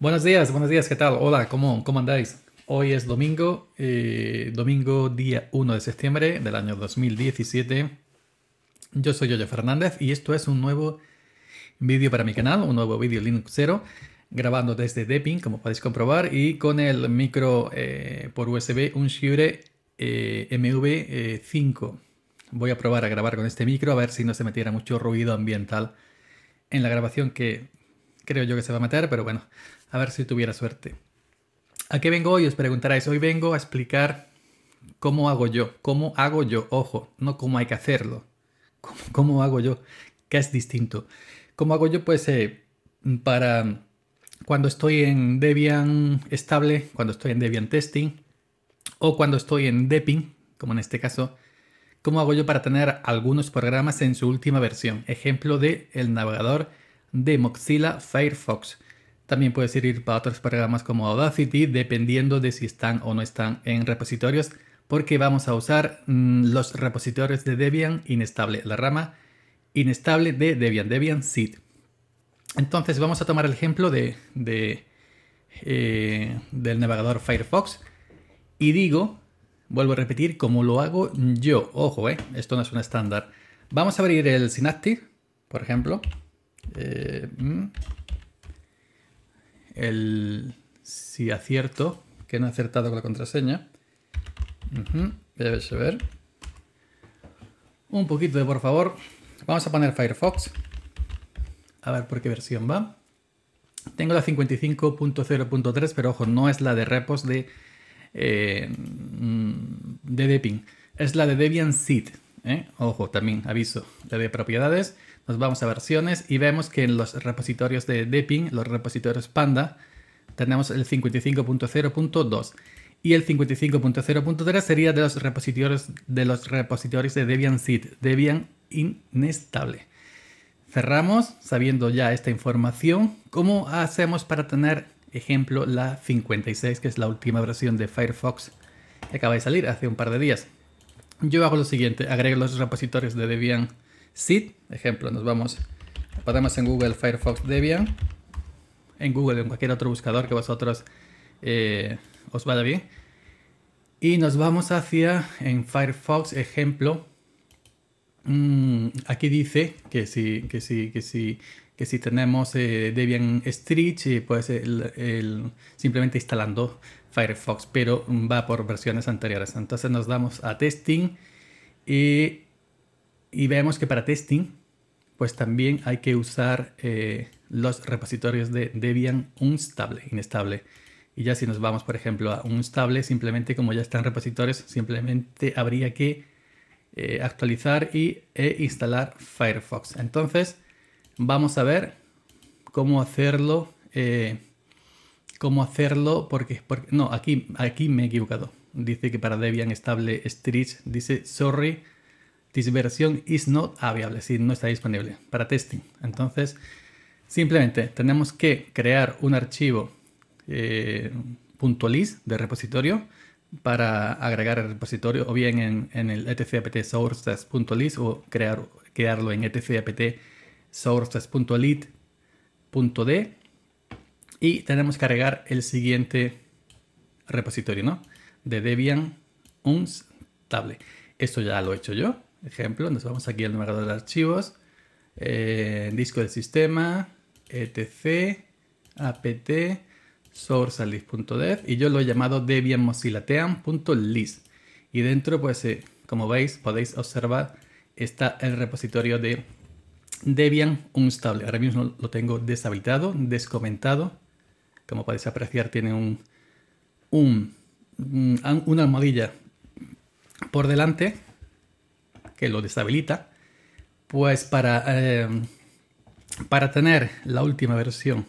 Buenos días, buenos días, ¿qué tal? Hola, ¿cómo, cómo andáis? Hoy es domingo, eh, domingo día 1 de septiembre del año 2017. Yo soy Yoyo Fernández y esto es un nuevo vídeo para mi canal, un nuevo vídeo Linux 0, grabando desde Deppin, como podéis comprobar, y con el micro eh, por USB, un Shure eh, MV5. Voy a probar a grabar con este micro, a ver si no se metiera mucho ruido ambiental en la grabación que creo yo que se va a meter, pero bueno, a ver si tuviera suerte. ¿A qué vengo hoy? Os preguntaréis. Hoy vengo a explicar cómo hago yo. Cómo hago yo. Ojo, no cómo hay que hacerlo. Cómo, hago yo. Que es distinto. ¿Cómo hago yo? Pues eh, para cuando estoy en Debian estable, cuando estoy en Debian testing o cuando estoy en Debian, como en este caso, ¿Cómo hago yo para tener algunos programas en su última versión? Ejemplo de el navegador de Mozilla Firefox. También puedes ir para otros programas como Audacity, dependiendo de si están o no están en repositorios, porque vamos a usar mm, los repositorios de Debian inestable, la rama inestable de Debian, Debian Seed. Entonces vamos a tomar el ejemplo de, eh, del navegador Firefox y digo, vuelvo a repetir, como lo hago yo. Ojo, eh, esto no es un estándar. Vamos a abrir el Synaptic, por ejemplo. Eh, mm el si acierto, que no he acertado con la contraseña. debe ver. Un poquito de por favor. Vamos a poner Firefox. A ver por qué versión va. Tengo la 55.0.3, pero ojo, no es la de repos de, eh, mm, de Debian. Es la de Debian Seed. ¿eh? Ojo, también aviso. La de propiedades nos vamos a versiones y vemos que en los repositorios de Debian, los repositorios Panda, tenemos el 55.0.2 y el 55.0.3 sería de los repositorios de los repositorios de Debian Seed, Debian inestable. Cerramos sabiendo ya esta información. ¿Cómo hacemos para tener, ejemplo, la 56, que es la última versión de Firefox que acaba de salir hace un par de días? Yo hago lo siguiente, agrego los repositorios de Debian sit Ejemplo, nos vamos, apagamos en Google Firefox Debian, en Google, en cualquier otro buscador que vosotros eh, os vaya bien. Y nos vamos hacia, en Firefox, ejemplo, mm, aquí dice que si, que si, que si, que si tenemos eh, Debian Stretch, eh, pues simplemente instalando Firefox, pero va por versiones anteriores. Entonces nos damos a testing y y vemos que para testing, pues también hay que usar eh, los repositorios de Debian unstable, inestable. Y ya si nos vamos, por ejemplo, a unstable, simplemente como ya están repositorios, simplemente habría que eh, actualizar y, e instalar Firefox. Entonces, vamos a ver cómo hacerlo. Eh, cómo hacerlo, porque, no, aquí, aquí me he equivocado. Dice que para Debian estable Stretch dice sorry This version is not available, si no está disponible para testing. Entonces, simplemente tenemos que crear un archivo eh, .list de repositorio para agregar el repositorio o bien en, el etcapt sources.list o crear, crearlo en etcapt sources.lit.d y tenemos que agregar el siguiente repositorio, ¿no? De Debian Unstable. Esto ya lo he hecho yo. Ejemplo, nos vamos aquí al numerador de archivos, eh, disco del sistema, etc, apt, sourcealist.dev, y yo lo he llamado debianmozillateam.list. Y dentro, pues, eh, como veis, podéis observar, está el repositorio de Debian Unstable. Ahora mismo lo tengo deshabilitado, descomentado. Como podéis apreciar, tiene un, una almohadilla por delante que lo deshabilita, pues para, em, para tener la última versión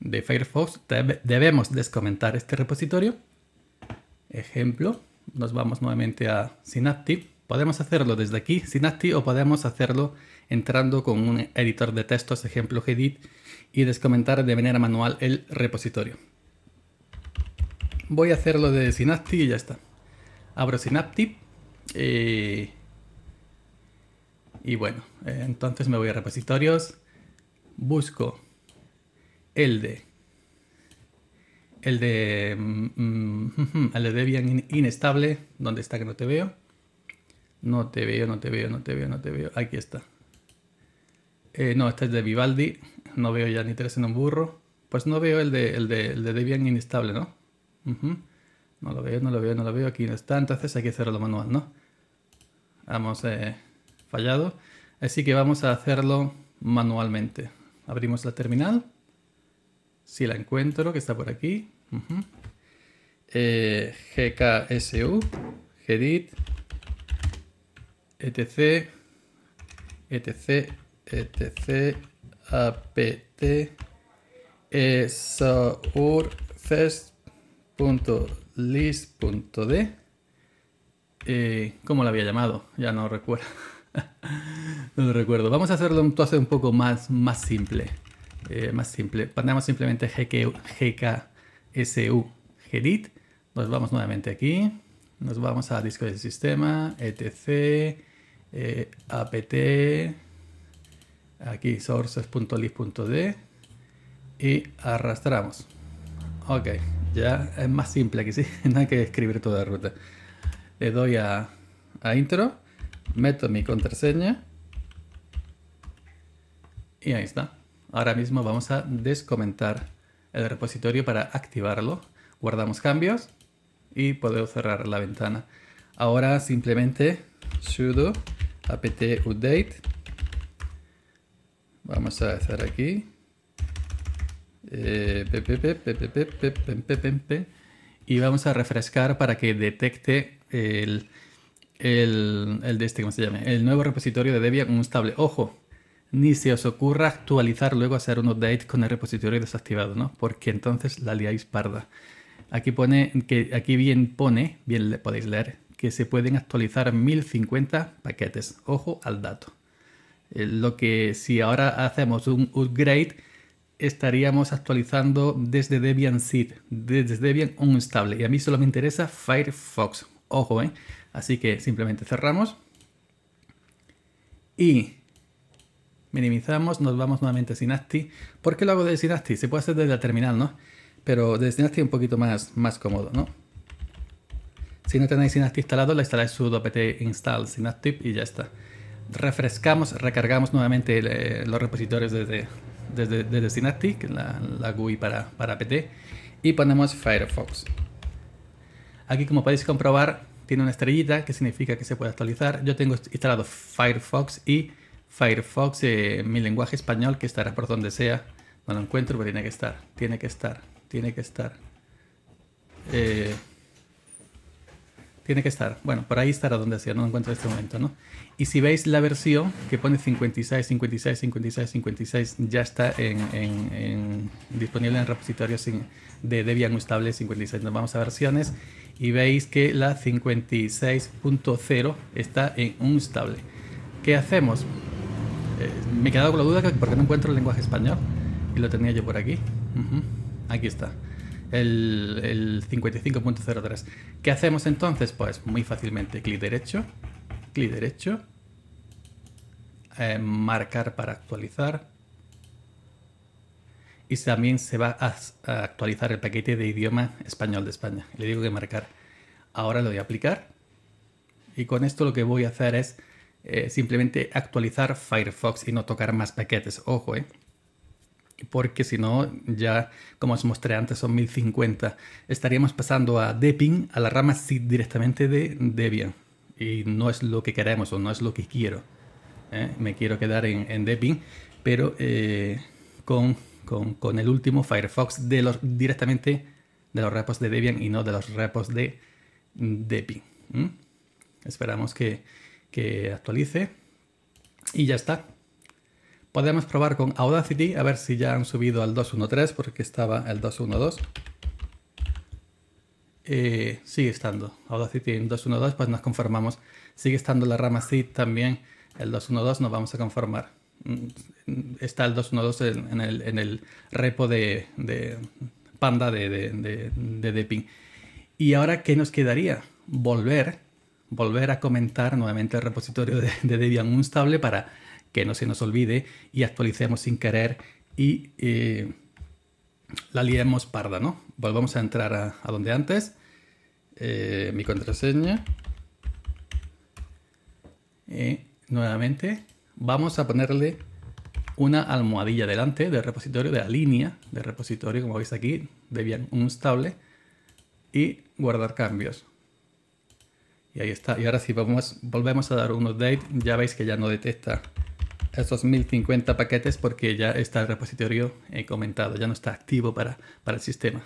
de Firefox debemos descomentar este repositorio. Ejemplo, nos vamos nuevamente a Synaptic. Podemos hacerlo desde aquí, Synaptic, o podemos hacerlo entrando con un editor de textos, ejemplo Gedit, y descomentar de manera manual el repositorio. Voy a hacerlo de Synaptic y ya está. Abro Synaptic. Eh, y bueno, eh, entonces me voy a repositorios, busco el de el de mm, mm, el de Debian inestable, ¿dónde está que no te veo? No te veo, no te veo, no te veo, no te veo. Aquí está. Eh, no, este es de Vivaldi. No veo ya ni tres en un burro. Pues no veo el de, el de, Debian inestable, ¿no? No lo veo, no lo veo, no lo veo. Aquí no está. Entonces hay que hacerlo manual, ¿no? Vamos, eh, Así que vamos a hacerlo manualmente. Abrimos la terminal. Si la encuentro, que está por aquí. Eh, gksu, gedit, etc, etc, etc, apt, esaurfest.list.d. Eh, ¿Cómo la había llamado? Ya no recuerdo. no lo recuerdo. Vamos a hacerlo entonces un poco más, más simple. Eh, más simple. Ponemos simplemente GKSU Gedit. Nos vamos nuevamente aquí. Nos vamos a disco del sistema, etc, eh, apt, aquí sources.lib.d y arrastramos. Ok, ya es más simple aquí. sí, no hay que escribir toda la ruta. Le doy a, a intro meto mi contraseña y ahí está. Ahora mismo vamos a descomentar el repositorio para activarlo. Guardamos cambios y puedo cerrar la ventana. Ahora simplemente sudo apt update. Vamos a hacer aquí. y vamos a refrescar para que detecte el, el, de este, ¿cómo se llama? El nuevo repositorio de Debian Unstable. Ojo, ni se os ocurra actualizar luego hacer un update con el repositorio desactivado, ¿no? Porque entonces la liáis parda. Aquí pone que aquí bien pone, bien le podéis leer, que se pueden actualizar 1050 paquetes. Ojo al dato. Eh, lo que si ahora hacemos un upgrade estaríamos actualizando desde Debian SID, desde Debian Unstable. Y a mí solo me interesa Firefox. Ojo, ¿eh? Así que simplemente cerramos. Y minimizamos, nos vamos nuevamente a Synaptic. ¿Por qué lo hago de Synaptic? Se puede hacer desde la terminal, ¿no? Pero desde Synaptic es un poquito más, más cómodo, ¿no? Si no tenéis Synaptic instalado, la instaláis sudo apt install Synaptic y ya está. Refrescamos, recargamos nuevamente eh, los repositorios desde, desde, desde Synaptic, la, la, GUI para, para apt, y ponemos Firefox. Aquí, como podéis comprobar, tiene una estrellita que significa que se puede actualizar. Yo tengo instalado Firefox y Firefox, eh, mi lenguaje español, que estará por donde sea. No lo encuentro, pero tiene que estar, tiene que estar, tiene que estar. Eh, tiene que estar. Bueno, por ahí estará donde sea, no lo encuentro en este momento, ¿no? Y si veis la versión que pone 56, 56, 56, 56, ya está en, disponible en el repositorio de Debian estable 56. Nos vamos a versiones y veis que la 56.0 está en un ¿Qué hacemos? Eh, me he quedado con la duda porque no encuentro el lenguaje español y lo tenía yo por aquí. Aquí está el, 55.03. ¿Qué hacemos entonces? Pues muy fácilmente, clic derecho, clic derecho, eh, marcar para actualizar. Y también se va a, actualizar el paquete de idioma español de España. Le digo que marcar. Ahora lo voy a aplicar. Y con esto lo que voy a hacer es eh, simplemente actualizar Firefox y no tocar más paquetes. Ojo, eh porque si no, ya como os mostré antes, son 1050. Estaríamos pasando a Deping, a la rama directamente de Debian. Y no es lo que queremos o no es lo que quiero. ¿eh? Me quiero quedar en, Debian. pero eh, con, el último Firefox de los, directamente de los repos de Debian y no de los repos de Debian. Esperamos que, que actualice. Y ya está. Podemos probar con Audacity, a ver si ya han subido al 2.1.3 porque estaba el 2.1.2. Eh, sigue estando Audacity en 2.1.2, pues nos conformamos. Sigue estando la rama SID también, el 2.1.2 nos vamos a conformar. Mm, está el 2.1.2 en, el, repo de, panda de, de, Y ahora, ¿qué nos quedaría? Volver, volver a comentar nuevamente el repositorio de, de Debian Unstable para que no se nos olvide y actualicemos sin querer y eh, la liemos parda, ¿no? Volvamos a entrar a, donde antes. Eh, mi contraseña. y nuevamente vamos a ponerle una almohadilla delante del repositorio, de la línea del repositorio, como veis aquí, Debian un estable y guardar cambios. Y ahí está. Y ahora si volvemos a dar un update, ya veis que ya no detecta esos 1050 paquetes porque ya está el repositorio he eh, comentado, ya no está activo para, el sistema.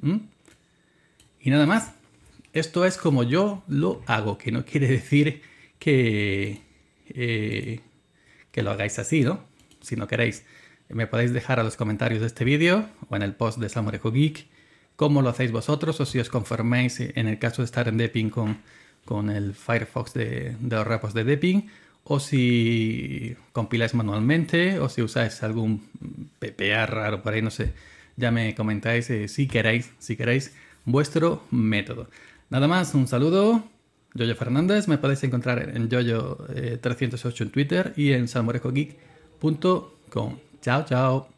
¿Mm? Y nada más, esto es como yo lo hago, que no quiere decir que, eh, que lo hagáis así, ¿no? Si no queréis, me podéis dejar a los comentarios de este vídeo o en el post de Samurejo Geek cómo lo hacéis vosotros o si os conformáis en el caso de estar en Depping con, el Firefox de, los repos de Depping o si compiláis manualmente, o si usáis algún PPA raro por ahí, no sé. Ya me comentáis eh, si queréis, si queréis vuestro método. Nada más, un saludo. Yoyo Fernández, me podéis encontrar en Yoyo308 eh, en Twitter y en salmorejogeek.com. Chao, chao.